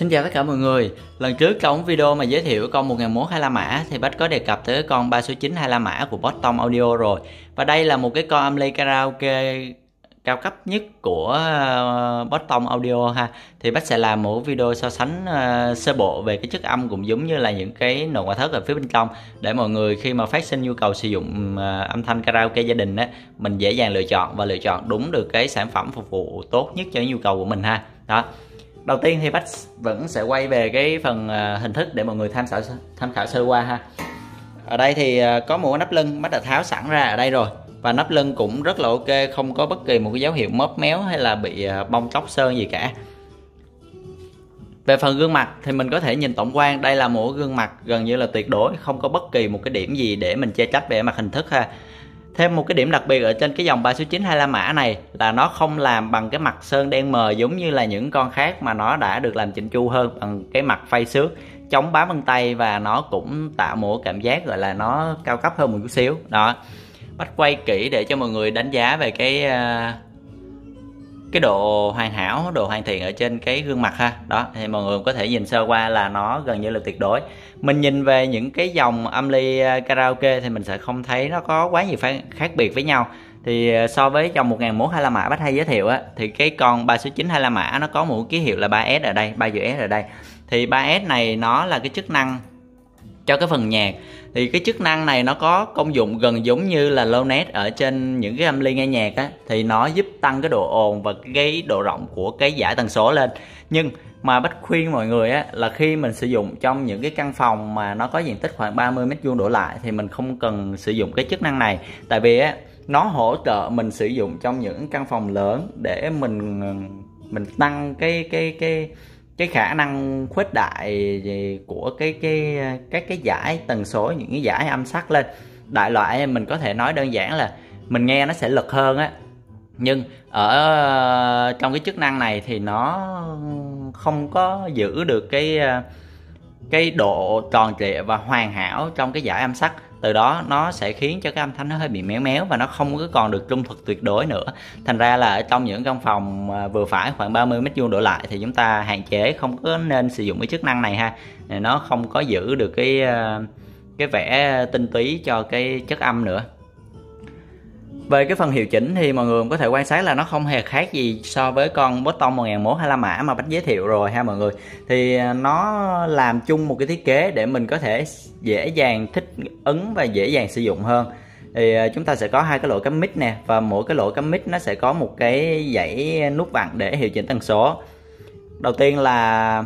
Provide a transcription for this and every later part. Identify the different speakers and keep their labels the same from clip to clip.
Speaker 1: Xin chào tất cả mọi người Lần trước trong video mà giới thiệu con 1001 hai la mã thì Bách có đề cập tới con 3 số hai la mã của Boston Audio rồi và đây là một cái con âm ly Karaoke cao cấp nhất của ờ, Boston Audio ha thì Bách sẽ làm một video so sánh ờ, sơ bộ về cái chất âm cũng giống như là những cái nội ngoại thất ở phía bên trong để mọi người khi mà phát sinh nhu cầu sử dụng ờ, âm thanh karaoke gia đình á mình dễ dàng lựa chọn và lựa chọn đúng được cái sản phẩm phục vụ tốt nhất cho nhu cầu của mình ha đó đầu tiên thì bách vẫn sẽ quay về cái phần à, hình thức để mọi người tham khảo tham khảo sơ qua ha ở đây thì à, có một nắp lưng bách đã tháo sẵn ra ở đây rồi và nắp lưng cũng rất là ok không có bất kỳ một cái dấu hiệu móp méo hay là bị à, bong chóc sơn gì cả về phần gương mặt thì mình có thể nhìn tổng quan đây là một gương mặt gần như là tuyệt đối không có bất kỳ một cái điểm gì để mình che chắp về mặt hình thức ha Thêm một cái điểm đặc biệt ở trên cái dòng 3 số 9 hay la mã này là nó không làm bằng cái mặt sơn đen mờ giống như là những con khác mà nó đã được làm chỉnh chu hơn bằng cái mặt phay xước chống bám vân tay và nó cũng tạo một cảm giác gọi là nó cao cấp hơn một chút xíu đó Bắt quay kỹ để cho mọi người đánh giá về cái à, cái độ hoàn hảo độ hoàn thiện ở trên cái gương mặt ha đó thì mọi người có thể nhìn sơ qua là nó gần như là tuyệt đối mình nhìn về những cái dòng âm ly à, karaoke thì mình sẽ không thấy nó có quá nhiều khác biệt với nhau thì à, so với dòng 1001 hai la mã bách hay giới thiệu á thì cái con 3 số 9 hai la mã nó có một ký hiệu là 3S ở đây 3 s ở đây thì 3S này nó là cái chức năng cho cái phần nhạc thì cái chức năng này nó có công dụng gần giống như là low net ở trên những cái âm ly nghe nhạc á thì nó giúp tăng cái độ ồn và cái độ rộng của cái giải tần số lên nhưng mà bách khuyên mọi người á là khi mình sử dụng trong những cái căn phòng mà nó có diện tích khoảng 30 mét vuông đổ lại thì mình không cần sử dụng cái chức năng này tại vì á nó hỗ trợ mình sử dụng trong những căn phòng lớn để mình mình tăng cái cái cái cái khả năng khuếch đại của cái cái các cái giải tần số những cái giải âm sắc lên đại loại mình có thể nói đơn giản là mình nghe nó sẽ lực hơn á nhưng ở trong cái chức năng này thì nó không có giữ được cái cái độ tròn trịa và hoàn hảo trong cái giải âm sắc từ đó nó sẽ khiến cho cái âm thanh nó hơi bị méo méo và nó không có còn được trung thực tuyệt đối nữa thành ra là ở trong những căn phòng à, vừa phải khoảng 30 mét vuông đổ lại thì chúng ta hạn chế không có nên sử dụng cái chức năng này ha nó không có giữ được cái à, cái vẻ tinh túy cho cái chất âm nữa về cái phần hiệu chỉnh thì mọi người có thể quan sát là nó không hề khác gì so với con Boston 1125 mã mà bánh giới thiệu rồi ha mọi người thì à, nó làm chung một cái thiết kế để mình có thể dễ dàng thích ứng và dễ dàng sử dụng hơn thì à, chúng ta sẽ có hai cái lỗ cắm mic nè và mỗi cái lỗ cắm mic nó sẽ có một cái dãy nút vặn để hiệu chỉnh tần số đầu tiên là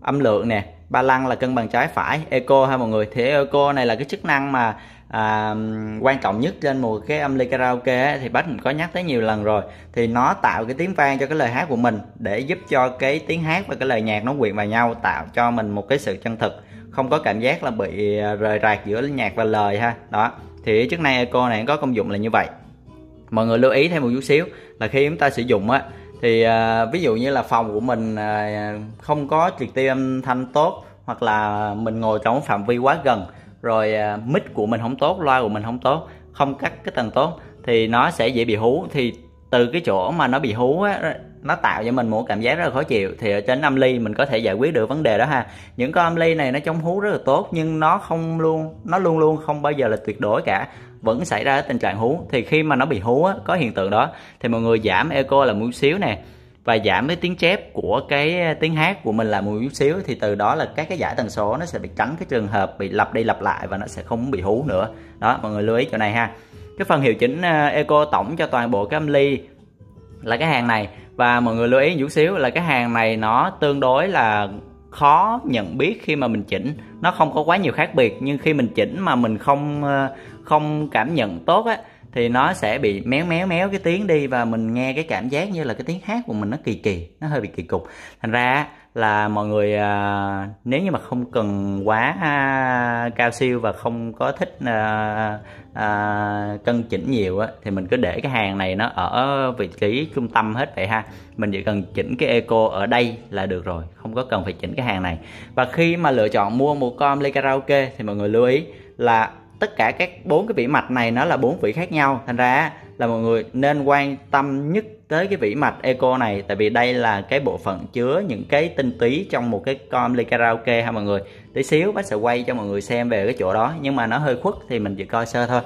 Speaker 1: âm lượng nè ba lăng là cân bằng trái phải eco ha mọi người thì eco này là cái chức năng mà à, quan trọng nhất trên một cái âm ly karaoke ấy, thì bác có nhắc tới nhiều lần rồi thì nó tạo cái tiếng vang cho cái lời hát của mình để giúp cho cái tiếng hát và cái lời nhạc nó quyện vào nhau tạo cho mình một cái sự chân thực không có cảm giác là bị à, rời rạc giữa nhạc và lời ha đó thì chức năng eco này có công dụng là như vậy mọi người lưu ý thêm một chút xíu là khi chúng ta sử dụng á thì à, ví dụ như là phòng của mình à, không có triệt tiêu âm thanh tốt hoặc là mình ngồi trong phạm vi quá gần rồi à, mic của mình không tốt loa của mình không tốt không cắt cái tần tốt thì nó sẽ dễ bị hú thì từ cái chỗ mà nó bị hú á nó tạo cho mình một cảm giác rất là khó chịu thì ở trên âm ly mình có thể giải quyết được vấn đề đó ha những con âm ly này nó chống hú rất là tốt nhưng nó không luôn nó luôn luôn không bao giờ là tuyệt đối cả vẫn xảy ra tình trạng hú thì khi mà nó bị hú á, có hiện tượng đó thì mọi người giảm eco là một xíu nè và giảm cái tiếng chép của cái ờ, tiếng hát của mình là một xíu thì từ đó là các cái giải tần số nó sẽ bị tránh cái trường hợp bị lặp đi lặp lại và nó sẽ không bị hú nữa đó mọi người lưu ý chỗ này ha cái phần hiệu chỉnh ờ, eco tổng cho toàn bộ cái âm ly là cái hàng này và mọi người lưu ý chút xíu là cái hàng này nó tương đối là khó nhận biết khi mà mình chỉnh nó không có quá nhiều khác biệt nhưng khi mình chỉnh mà mình không ờ, không cảm nhận tốt á thì nó sẽ bị méo méo méo cái tiếng đi và mình nghe cái cảm giác như là cái tiếng hát của mình nó kỳ kỳ nó hơi bị kỳ cục thành ra là mọi người à, nếu như mà không cần quá à, cao siêu và không có thích à, à, cân chỉnh nhiều á, thì mình cứ để cái hàng này nó ở vị trí trung tâm hết vậy ha mình chỉ cần chỉnh cái eco ở đây là được rồi không có cần phải chỉnh cái hàng này và khi mà lựa chọn mua một con ly karaoke thì mọi người lưu ý là tất cả các bốn cái vĩ mạch này nó là bốn vĩ khác nhau thành ra là mọi người nên quan tâm nhất tới cái vĩ mạch eco này tại vì đây là cái bộ phận chứa những cái tinh túy trong một cái con ly karaoke ha mọi người tí xíu bác sẽ quay cho mọi người xem về cái chỗ đó nhưng mà nó hơi khuất thì mình chỉ coi sơ thôi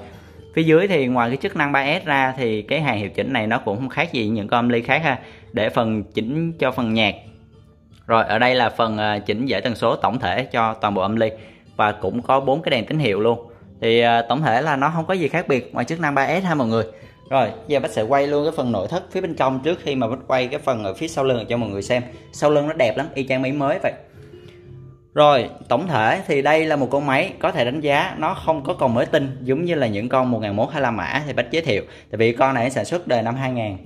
Speaker 1: phía dưới thì ngoài cái chức năng 3S ra thì cái hàng hiệu chỉnh này nó cũng không khác gì những con ly khác ha để phần chỉnh cho phần nhạc rồi ở đây là phần à, chỉnh giải tần số tổng thể cho toàn bộ âm ly và cũng có bốn cái đèn tín hiệu luôn thì uh, tổng thể là nó không có gì khác biệt ngoài chức năng 3S ha mọi người rồi giờ bác sẽ quay luôn cái phần nội thất phía bên trong trước khi mà bác quay cái phần ở phía sau lưng cho mọi người xem sau lưng nó đẹp lắm y chang máy mới vậy rồi tổng thể thì đây là một con máy có thể đánh giá nó không có còn mới tinh giống như là những con 1125 mã thì bác giới thiệu tại vì con này sản xuất đời năm 2000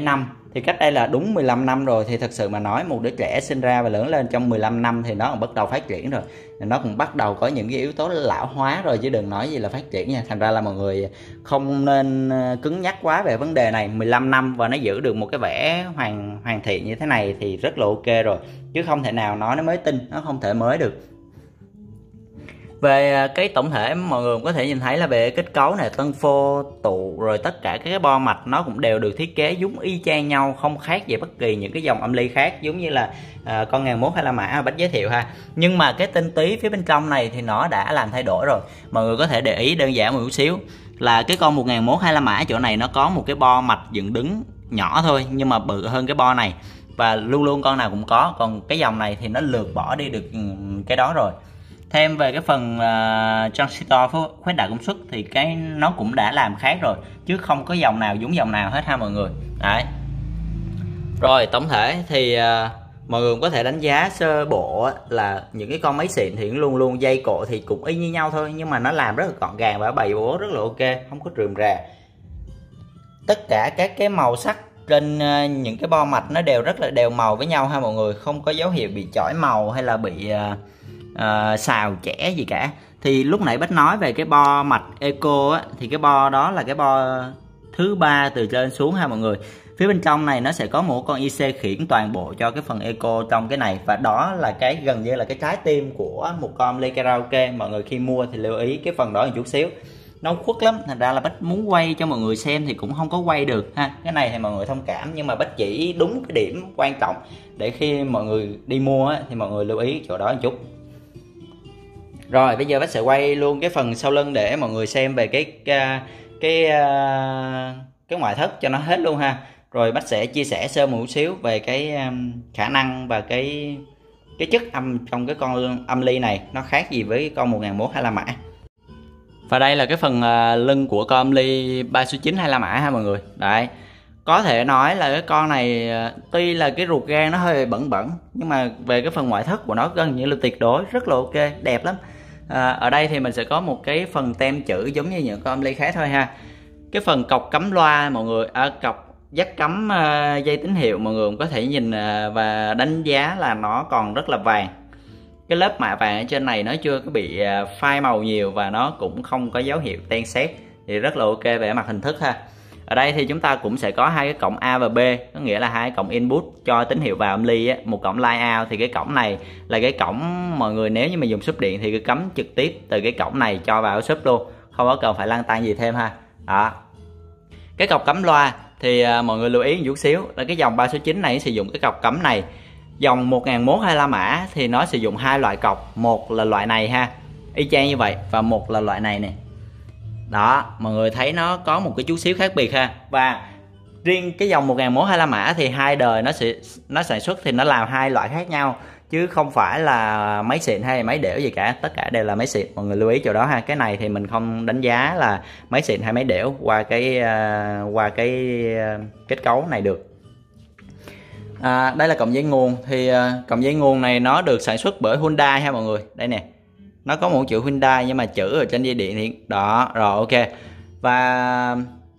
Speaker 1: năm thì cách đây là đúng 15 năm rồi thì thật sự mà nói một đứa trẻ sinh ra và lớn lên trong 15 năm thì nó cũng bắt đầu phát triển rồi nó cũng bắt đầu có những cái yếu tố lão hóa rồi chứ đừng nói gì là phát triển nha thành ra là mọi người không nên ờ, cứng nhắc quá về vấn đề này 15 năm và nó giữ được một cái vẻ hoàn hoàn thiện như thế này thì rất là ok rồi chứ không thể nào nói nó mới tin nó không thể mới được về à, cái tổng thể mọi người có thể nhìn thấy là về kết cấu này tân phô tụ rồi tất cả các cái bo mạch nó cũng đều được thiết kế giống y chang nhau không khác về bất kỳ những cái dòng âm ly khác giống như là à, con ngàn mốt hay là mã bách giới thiệu ha nhưng mà cái tinh tí phía bên trong này thì nó đã làm thay đổi rồi mọi người có thể để ý đơn giản một chút xíu là cái con 1001 hay là mã chỗ này nó có một cái bo mạch dựng đứng nhỏ thôi nhưng mà bự hơn cái bo này và luôn luôn con nào cũng có còn cái dòng này thì nó lược bỏ đi được ừ, cái đó rồi thêm về cái phần uh, transistor khuếch đại công suất thì cái nó cũng đã làm khác rồi chứ không có dòng nào giống dòng nào hết ha mọi người đấy rồi tổng thể thì uh, mọi người có thể đánh giá sơ bộ là những cái con máy xịn thì luôn luôn dây cộ thì cũng y như nhau thôi nhưng mà nó làm rất là gọn gàng và bày bố rất là ok không có rườm rà tất cả các cái màu sắc trên à, những cái bo mạch nó đều rất là đều màu với nhau ha mọi người không có dấu hiệu bị chỏi màu hay là bị uh, Ờ, xào chẻ gì cả thì lúc nãy bách nói về cái bo mạch eco á, thì cái bo đó là cái bo thứ ba từ trên xuống ha mọi người phía bên trong này nó sẽ có một con IC khiển toàn bộ cho cái phần eco trong cái này và đó là cái gần như là cái trái tim của một con ly karaoke mọi người khi mua thì lưu ý cái phần đó một chút xíu nó khuất lắm thành ra là bách muốn quay cho mọi người xem thì cũng không có quay được ha cái này thì mọi người thông cảm nhưng mà bách chỉ đúng cái điểm quan trọng để khi mọi người đi mua thì mọi người lưu ý chỗ đó một chút rồi bây giờ bác sẽ quay luôn cái phần sau lưng để mọi người xem về cái à, cái cái, à, cái ngoại thất cho nó hết luôn ha rồi bác sẽ chia sẻ sơ một xíu về cái à, khả năng và cái cái chất âm trong cái con âm ly này nó khác gì với con 1001 hay là mã và đây là cái phần lưng của con âm ly 3 số 9 hay là mã ha mọi người đấy có thể nói là cái con này tuy là cái ruột gan nó hơi bẩn bẩn nhưng mà về cái phần ngoại thất của nó gần như là tuyệt đối rất là ok đẹp lắm à, ở đây thì mình sẽ có một cái phần tem chữ giống như những con ly khác thôi ha cái phần cọc cắm loa mọi người à, cọc dắt cắm à, dây tín hiệu mọi người cũng có thể nhìn à, và đánh giá là nó còn rất là vàng cái lớp mạ vàng ở trên này nó chưa có bị à, phai màu nhiều và nó cũng không có dấu hiệu ten xét thì rất là ok về mặt hình thức ha ở đây thì chúng ta cũng sẽ có hai cái cổng A và B có nghĩa là hai cổng input cho tín hiệu vào âm ly á một cổng line out thì cái cổng này là cái cổng mọi người nếu như mà dùng sub điện thì cứ cắm trực tiếp từ cái cổng này cho vào sub luôn không có cần phải lăn tan gì thêm ha đó cái cọc cắm loa thì à, mọi người lưu ý một chút xíu là cái dòng 3 số 9 này sử dụng cái cọc cắm này dòng hay la mã thì nó sử dụng hai loại cọc một là loại này ha y chang như vậy và một là loại này nè đó mọi người thấy nó có một cái chút xíu khác biệt ha và riêng cái dòng 1025 mã thì hai đời nó sẽ nó sản xuất thì nó làm hai loại khác nhau chứ không phải là máy xịn hay máy đẻo gì cả tất cả đều là máy xịn mọi người lưu ý chỗ đó ha cái này thì mình không đánh giá là máy xịn hay máy đẻo qua cái uh, qua cái uh, kết cấu này được à, đây là cổng dây nguồn thì uh, cổng dây nguồn này nó được sản xuất bởi Hyundai ha mọi người đây nè nó có một chữ Hyundai nhưng mà chữ ở trên dây điện thì đó rồi ok và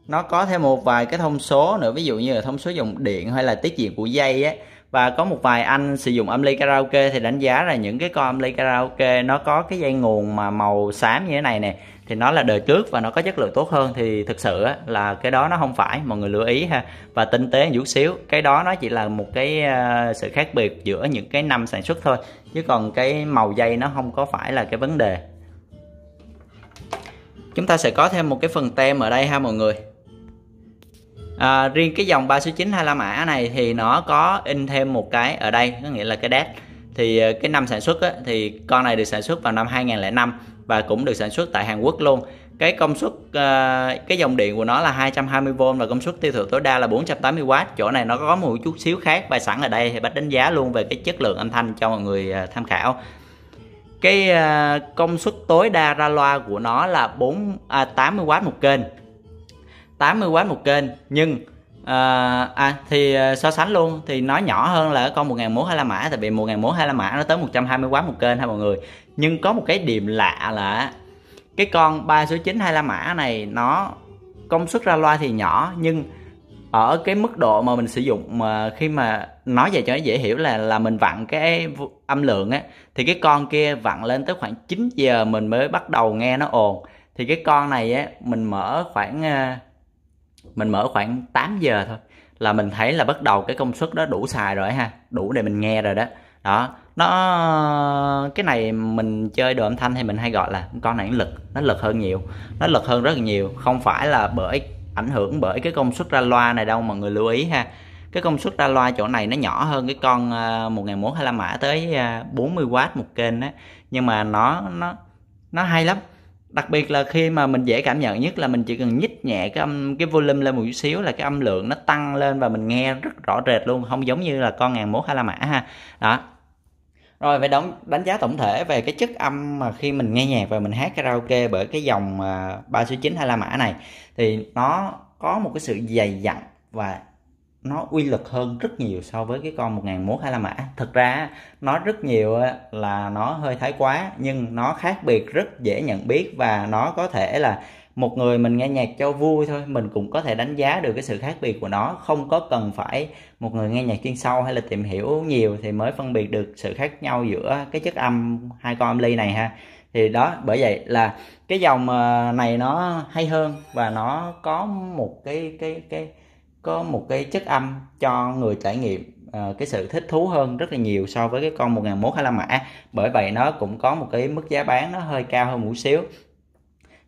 Speaker 1: nó có thêm một vài cái thông số nữa ví dụ như là thông số dùng điện hay là tiết diện của dây á và có một vài anh sử dụng âm ly karaoke thì đánh giá là những cái con âm ly karaoke nó có cái dây nguồn mà màu xám như thế này nè thì nó là đời trước và nó có chất lượng tốt hơn thì thực sự là cái đó nó không phải mọi người lưu ý ha và tinh tế một chút xíu cái đó nó chỉ là một cái ờ, sự khác biệt giữa những cái năm sản xuất thôi chứ còn cái màu dây nó không có phải là cái vấn đề chúng ta sẽ có thêm một cái phần tem ở đây ha mọi người à, riêng cái dòng 3 số 9 25 ả này thì nó có in thêm một cái ở đây có nghĩa là cái date thì ờ, cái năm sản xuất á, thì con này được sản xuất vào năm 2005 và cũng được sản xuất tại Hàn Quốc luôn cái công suất ờ, cái dòng điện của nó là 220V và công suất tiêu thụ tối đa là 480W chỗ này nó có một chút xíu khác và sẵn ở đây thì bác đánh giá luôn về cái chất lượng âm thanh cho mọi người ờ, tham khảo cái công suất tối đa ra loa của nó là 4 à, 80W một kênh 80W một kênh nhưng à, à thì ờ, so sánh luôn thì nó nhỏ hơn là con hay la mã tại vì la mã nó tới 120W một kênh ha mọi người nhưng có một cái điểm lạ là cái con 3 số 9 la mã này nó công suất ra loa thì nhỏ nhưng ở cái mức độ mà mình sử dụng mà khi mà nói về cho nó dễ hiểu là là mình vặn cái âm lượng á thì cái con kia vặn lên tới khoảng 9 giờ mình mới bắt đầu nghe nó ồn thì cái con này á mình mở khoảng ờ, mình mở khoảng 8 giờ thôi là mình thấy là bắt đầu cái công suất đó đủ xài rồi ha đủ để mình nghe rồi đó đó nó cái này mình chơi đồ âm thanh thì mình hay gọi là con này lực nó lực hơn nhiều nó lực hơn rất là nhiều không phải là bởi ảnh hưởng bởi cái công suất ra loa này đâu mà người lưu ý ha cái công suất ra loa chỗ này nó nhỏ hơn cái con à, một 1125 mã tới 40W à, một kênh á nhưng mà nó nó nó hay lắm đặc biệt là khi mà mình dễ cảm nhận nhất là mình chỉ cần nhích nhẹ cái âm cái volume lên một chút xíu là cái âm lượng nó tăng lên và mình nghe rất rõ rệt luôn không giống như là con ngàn mốt hay la mã ha đó rồi về đóng đánh giá tổng thể về cái chất âm mà khi mình nghe nhạc và mình hát karaoke bởi cái dòng à, ba số chín hay la mã này thì nó có một cái sự dày dặn và nó uy lực hơn rất nhiều so với cái con 1000 múa hai la mã thực ra nó rất nhiều là nó hơi thái quá nhưng nó khác biệt rất dễ nhận biết và nó có thể là một người mình nghe nhạc cho vui thôi mình cũng có thể đánh giá được cái sự khác biệt của nó không có cần phải một người nghe nhạc chuyên sâu hay là tìm hiểu nhiều thì mới phân biệt được sự khác nhau giữa cái chất âm hai con âm ly này ha thì đó bởi vậy là cái dòng ờ, này nó hay hơn và nó có một cái cái cái có một cái chất âm cho người trải nghiệm uh, cái sự thích thú hơn rất là nhiều so với cái con 1125 mã bởi vậy nó cũng có một cái mức giá bán nó hơi cao hơn một xíu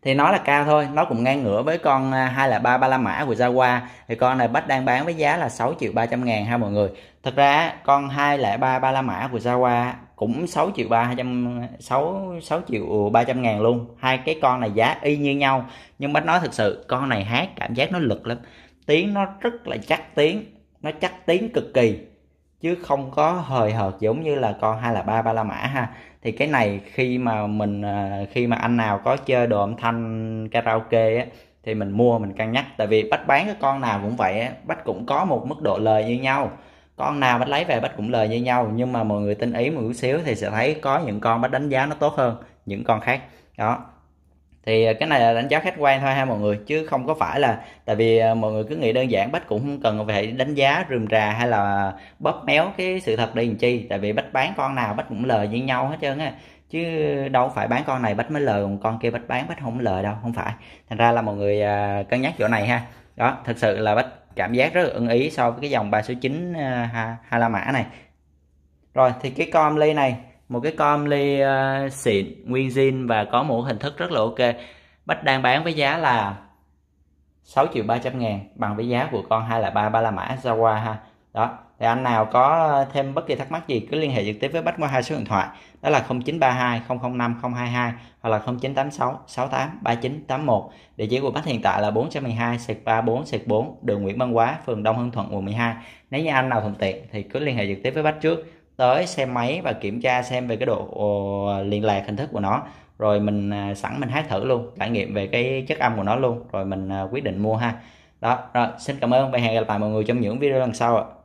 Speaker 1: thì nó là cao thôi nó cũng ngang ngửa với con à, hai là ba ba la mã của Jaguar thì con này bách đang bán với giá là 6 triệu 300 ngàn ha mọi người thật ra con hai là ba ba la mã của Jaguar cũng 6 triệu 300 6 6 triệu 300 ngàn luôn hai cái con này giá y như nhau nhưng bách nói thật sự con này hát cảm giác nó lực lắm tiếng nó rất là chắc tiếng nó chắc tiếng cực kỳ chứ không có hời hợt giống như là con hai là ba ba la mã ha thì cái này khi mà mình à, khi mà anh nào có chơi đồ âm thanh karaoke á thì mình mua mình cân nhắc tại vì bách bán cái con nào cũng vậy á bách cũng có một mức độ lời như nhau con nào bách lấy về bách cũng lời như nhau nhưng mà mọi người tinh ý một chút xíu thì sẽ thấy có những con bách đánh giá nó tốt hơn những con khác đó thì ờ, cái này là đánh giá khách quan thôi ha mọi người chứ không có phải là tại vì ờ, mọi người cứ nghĩ đơn giản bách cũng không cần phải đánh giá rườm rà hay là bóp méo cái sự thật đi làm chi tại vì bách bán con nào bách cũng lời với nhau hết trơn á chứ đâu phải bán con này bách mới lời còn con kia bách bán bách không lời đâu không phải thành ra là mọi người ờ, cân nhắc chỗ này ha đó thật sự là bách cảm giác rất là ưng ý so với cái dòng ba số chín ha, ha la mã này rồi thì cái con ly này một cái com ly uh, xịn nguyên zin và có mũ hình thức rất là ok bách đang bán với giá là 6 triệu 300 ngàn bằng với giá của con ba 3 mã Jaguar ha đó thì anh nào có thêm bất kỳ thắc mắc gì cứ liên hệ trực tiếp với Bách qua hai số điện thoại đó là 0932 005 022 hoặc là 0986 68 3981 địa chỉ của Bách hiện tại là 412 sệt 34 sệt 4 đường Nguyễn Văn Quá phường Đông Hưng Thuận quận 12 nếu như anh nào thuận tiện thì cứ liên hệ trực tiếp với Bách trước tới xem máy và kiểm tra xem về cái độ ờ, liên lạc hình thức của nó rồi mình à, sẵn mình hát thử luôn trải nghiệm về cái chất âm của nó luôn rồi mình à, quyết định mua ha đó rồi xin cảm ơn và hẹn gặp lại mọi người trong những video lần sau ạ